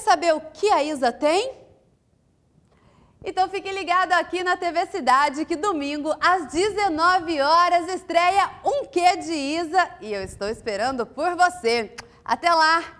saber o que a Isa tem? Então fique ligado aqui na TV Cidade que domingo às 19 horas estreia Um Quê de Isa e eu estou esperando por você. Até lá!